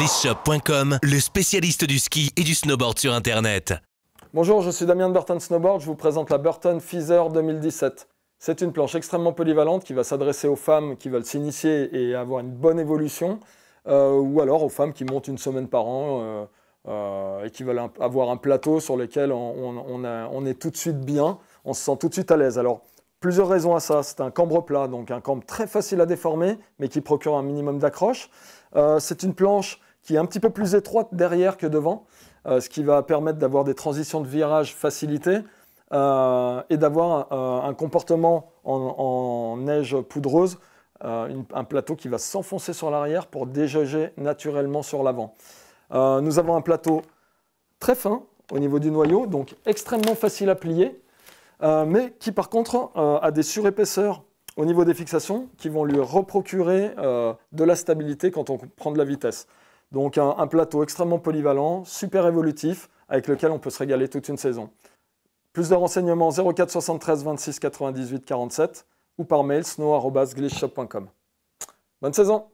Glisseshop.com, le spécialiste du ski et du snowboard sur Internet. Bonjour, je suis Damien de Burton Snowboard, je vous présente la Burton Feather 2017. C'est une planche extrêmement polyvalente qui va s'adresser aux femmes qui veulent s'initier et avoir une bonne évolution, euh, ou alors aux femmes qui montent une semaine par an euh, euh, et qui veulent avoir un plateau sur lequel on, est tout de suite bien, on se sent tout de suite à l'aise. Alors, plusieurs raisons à ça. C'est un cambre plat, donc un cambre très facile à déformer, mais qui procure un minimum d'accroche. c'est une planche qui est un petit peu plus étroite derrière que devant, euh, ce qui va permettre d'avoir des transitions de virage facilitées euh, et d'avoir euh, un, comportement en, neige poudreuse, un plateau qui va s'enfoncer sur l'arrière pour dégager naturellement sur l'avant. nous avons un plateau très fin au niveau du noyau, donc extrêmement facile à plier, mais qui par contre a des surépaisseurs au niveau des fixations qui vont lui reprocurer de la stabilité quand on prend de la vitesse. Donc un, plateau extrêmement polyvalent, super évolutif, avec lequel on peut se régaler toute une saison. Plus de renseignements 04 73 26 98 47 ou par mail snow.glitchshop.com. Bonne saison